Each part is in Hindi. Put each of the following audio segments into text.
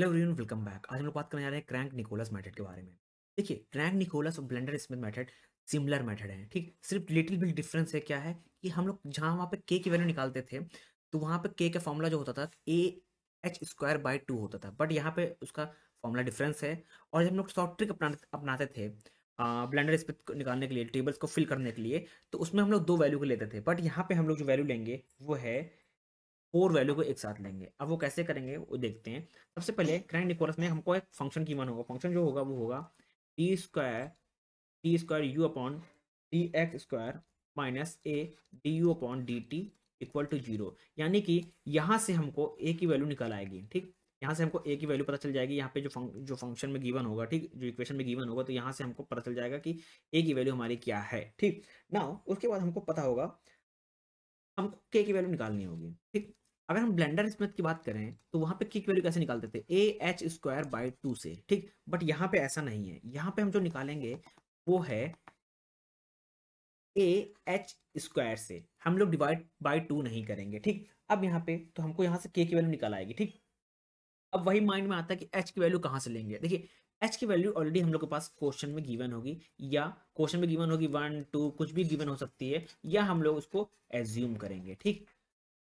हेलो रिव्यून वेलकम बैक आज हम लोग बात करने जा रहे हैं क्रैंक निकोलस मेथड के बारे में देखिए क्रैंक निकोलस और blender Schmidt method similar method है ठीक सिर्फ लिटिल बिल डिफरेंस है क्या है कि हम लोग जहाँ वहाँ पे के की वैल्यू निकालते थे तो वहाँ पे के का फॉर्मूला जो होता था A H square by two होता था बट यहाँ पे उसका फॉर्मूला डिफरेंस है और जब हम लोग सॉफ्ट ट्रिक अपना अपनाते थे ब्लेंडर स्मिथ को निकालने के लिए टेबल्स को फिल करने के लिए तो उसमें हम लोग दो वैल्यू को लेते थे बट यहाँ पे हम लोग जो वैल्यू लेंगे वो है फोर वैल्यू को एक साथ लेंगे अब वो कैसे करेंगे वो देखते हैं सबसे पहले क्रैंड निकोलस में हमको एक फंक्शन की होगा फंक्शन जो होगा वो होगा T square T square U upon D X square minus A D U upon D T equal to zero यानी कि यहाँ से हमको ए की वैल्यू निकल आएगी ठीक यहाँ से हमको ए की वैल्यू पता चल जाएगी यहाँ पे जो फंक जो फंक्शन में गिवन होगा ठीक जो इक्वेशन में गिवन होगा तो यहाँ से हमको पता चल जाएगा कि ए की वैल्यू हमारी क्या है ठीक ना उसके बाद हमको पता होगा हमको के की वैल्यू निकालनी होगी ठीक अगर हम ब्लेंडर स्मिथ की बात करें तो वहां पे किक वैल्यू कैसे निकालते थे A H square by two से ठीक बट यहाँ पे ऐसा नहीं है यहाँ पे हम जो निकालेंगे वो है ए एच स्क्वायर से हम लोग डिवाइड बाई टू नहीं करेंगे ठीक अब यहाँ पे तो हमको यहाँ से के की वैल्यू निकाल आएगी ठीक अब वही माइंड में आता है कि एच की वैल्यू कहाँ से लेंगे देखिए एच की वैल्यू ऑलरेडी हम लोग के पास क्वेश्चन में गिवन होगी या क्वेश्चन में गिवन होगी वन टू कुछ भी गिवन हो सकती है या हम लोग उसको एज्यूम करेंगे ठीक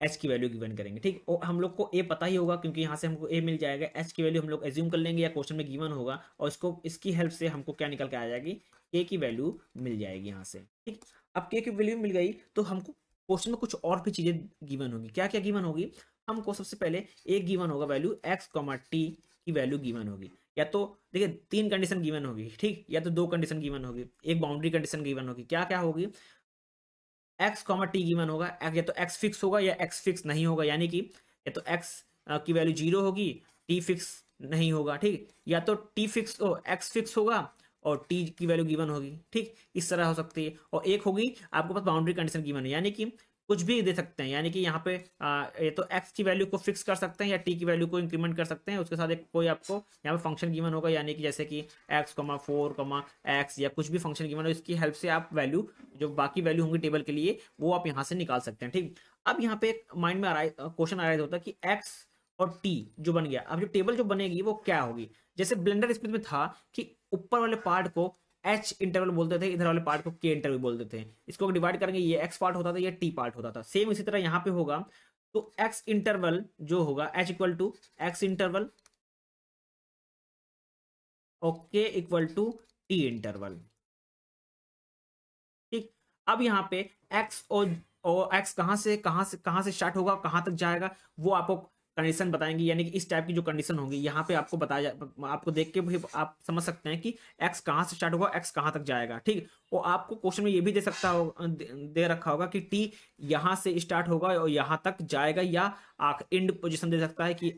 एच की वैल्यू गिवन करेंगे ठीक और हम लोग को ए पता ही होगा क्योंकि यहाँ से हमको ए मिल जाएगा एच की वैल्यू हम लोग एज्यूम कर लेंगे या क्वेश्चन में गिवन होगा और इसको इसकी हेल्प से हमको क्या निकल के आ जाएगी के की वैल्यू मिल जाएगी यहाँ से ठीक अब के की वैल्यू मिल गई तो हमको क्वेश्चन में कुछ और भी चीज़ें गिवन होगी क्या क्या गिवन होगी हमको सबसे पहले एक गिवन होगा वैल्यू एक्स कॉमा टी की वैल्यू गिवन होगी या तो देखिए तीन कंडीशन गिवन होगी ठीक या तो दो कंडीशन गिवन होगी एक बाउंड्री कंडीशन गिवन होगी क्या क्या होगी एक्स कॉमा टी गिवन होगा एक्स या तो एक्स फिक्स होगा या एक्स फिक्स नहीं होगा यानी कि या तो एक्स की वैल्यू जीरो होगी टी फिक्स नहीं होगा ठीक या तो टी फिक्स एक्स फिक्स होगा और टी की वैल्यू गिवन होगी ठीक इस तरह हो सकती है और एक होगी आपके पास बाउंड्री कंडीशन गिवन है यानी कि कुछ भी दे सकते हैं यानी कि यहाँ पे आ, ये तो एक्स की वैल्यू को फिक्स कर सकते हैं या टी की वैल्यू को इंक्रीमेंट कर सकते हैं उसके साथ एक कोई आपको यहाँ पे फंक्शन गिवन होगा यानी कि जैसे कि x comma four comma x या कुछ भी फंक्शन गिवन हो इसकी हेल्प से आप वैल्यू जो बाकी वैल्यू होंगी टेबल के लिए वो आप यहाँ से निकाल सकते हैं ठीक अब यहाँ पे एक माइंड में क्वेश्चन आराइज होता है कि एक्स और टी जो बन गया अब जो टेबल जो बनेगी वो क्या होगी जैसे ब्लेंडर स्पीड में था कि ऊपर वाले पार्ट को एच इंटरवल बोलते थे इधर वाले पार्ट को के इंटरवल बोलते थे इसको डिवाइड करेंगे ये एक्स पार्ट होता था या टी पार्ट होता था सेम इसी तरह यहाँ पे होगा तो एक्स इंटरवल जो होगा H equal to X interval okay equal to T interval ठीक अब यहाँ पे एक्स और एक्स कहां से कहां से कहां से स्टार्ट होगा कहां तक जाएगा वो आपको कंडीशन बताएंगे यानी कि इस टाइप की जो कंडीशन होगी यहाँ पे आपको बताया आपको देख के भी आप समझ सकते हैं कि एक्स कहाँ से स्टार्ट होगा एक्स कहाँ तक जाएगा ठीक वो आपको क्वेश्चन में ये भी दे सकता हो दे रखा होगा कि टी यहाँ से स्टार्ट होगा और यहाँ तक जाएगा या इंड पोजिशन दे सकता है कि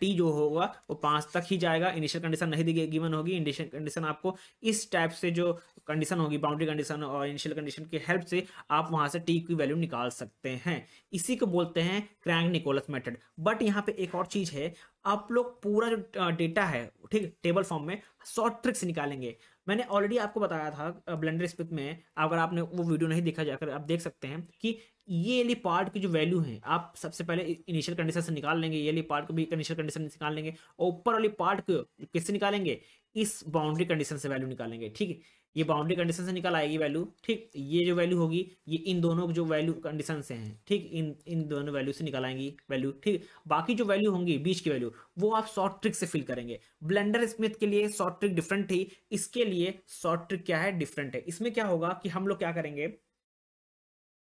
टी जो होगा वो पाँच तक ही जाएगा इनिशियल कंडीशन नहीं दी गिवन होगी इनिशियल कंडीशन आपको इस टाइप से जो कंडीशन होगी बाउंड्री कंडीशन और इनिशियल कंडीशन की हेल्प से आप वहाँ से टी की वैल्यू निकाल सकते हैं इसी को बोलते हैं क्रैंग निकोलस मेथड बट यहाँ पे एक और चीज़ है आप लोग पूरा जो डेटा है ठीक टेबल फॉर्म में शॉर्ट ट्रिक्स निकालेंगे मैंने ऑलरेडी आपको बताया था ब्लेंडर स्पिथ में अगर आपने वो वीडियो नहीं देखा जाकर आप देख सकते हैं कि ये एली पार्ट की जो वैल्यू है आप सबसे पहले इनिशियल कंडीशन से निकाल लेंगे ये एली पार्ट को भी इनिशियल कंडीशन से निकाल लेंगे और ऊपर वाली पार्ट को किससे निकालेंगे इस बाउंड्री कंडीशन से वैल्यू निकालेंगे ठीक है ये बाउंड्री कंडीशन से निकल आएगी वैल्यू ठीक ये जो वैल्यू होगी ये इन दोनों जो वैल्यू कंडीशन से हैं ठीक इन इन दोनों वैल्यू से निकल आएंगी वैल्यू ठीक बाकी जो वैल्यू होंगी बीच की वैल्यू वो आप शॉर्ट ट्रिक से फिल करेंगे ब्लेंडर स्मिथ के लिए शॉर्ट ट्रिक डिफरेंट थी इसके लिए शॉर्ट ट्रिक क्या है डिफरेंट है इसमें क्या होगा कि हम लोग क्या करेंगे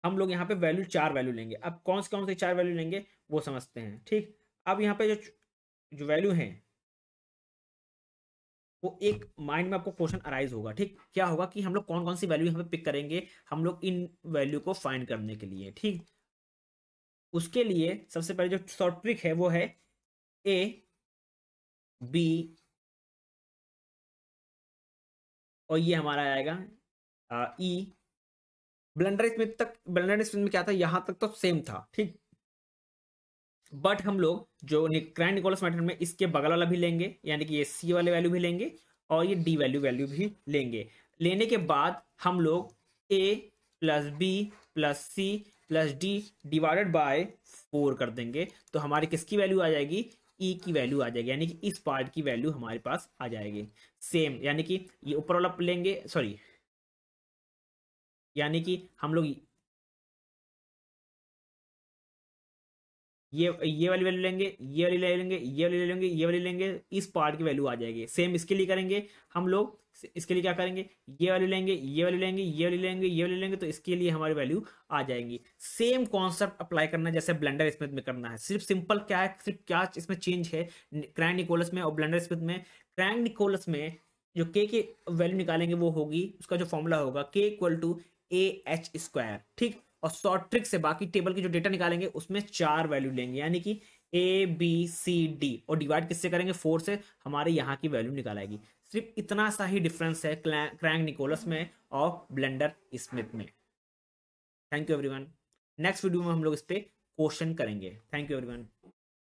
हम लोग यहाँ पे वैल्यू चार वैल्यू लेंगे अब कौन से कौन से चार वैल्यू लेंगे वो समझते हैं ठीक अब यहाँ पे जो जो वैल्यू है वो एक माइंड में आपको क्वेश्चन अराइज होगा ठीक क्या होगा कि हम लोग कौन कौन सी वैल्यू यहाँ पे पिक करेंगे हम लोग इन वैल्यू को फाइंड करने के लिए ठीक उसके लिए सबसे पहले जो शॉर्ट ट्रिक है वो है ए बी और ये हमारा आएगा ई ब्लेंडर इसमें तक ब्लेंडर इसमें क्या था यहां तक तो सेम था ठीक बट हम लोग जो क्रैंड निकोलस मेथड में इसके बगल वाला भी लेंगे यानी कि ये सी वाले वैल्यू भी लेंगे और ये डी वैल्यू वैल्यू भी लेंगे लेने के बाद हम लोग A plus B plus C plus D divided by four कर देंगे तो हमारी किसकी वैल्यू आ जाएगी ई e की वैल्यू आ जाएगी यानी कि इस पार्ट की वैल्यू हमारे पास आ जाएगी सेम यानी कि ये ऊपर वाला लेंगे सॉरी यानी कि हम लोग ये ये वाली वैल्यू लेंगे ये वाली ले लेंगे ये वाली ले लेंगे ये वाली लेंगे इस पार्ट की वैल्यू आ जाएगी सेम इसके लिए करेंगे हम लोग इसके लिए क्या करेंगे ये वाली लेंगे ये वाली लेंगे ये वाली लेंगे ये वाली लेंगे तो इसके लिए हमारी वैल्यू आ जाएंगी सेम कॉन्सेप्ट अप्लाई करना जैसे ब्लेंडर स्मिथ में करना है सिर्फ सिंपल क्या है सिर्फ क्या इसमें चेंज है क्रैंक निकोलस में और ब्लेंडर स्मिथ में क्रैंक निकोलस में जो के की वैल्यू निकालेंगे वो होगी उसका जो फॉर्मूला होगा के equal to A H square ठीक और शॉर्ट ट्रिक से बाकी टेबल की जो डेटा निकालेंगे उसमें चार वैल्यू लेंगे यानी कि ए बी सी डी और डिवाइड किससे करेंगे फोर से हमारे यहाँ की वैल्यू निकालेगी सिर्फ इतना सा ही डिफरेंस है क्रैंग निकोलस में और ब्लेंडर स्मिथ में thank you everyone next video में हम लोग इस पर क्वेश्चन करेंगे थैंक यू एवरीवन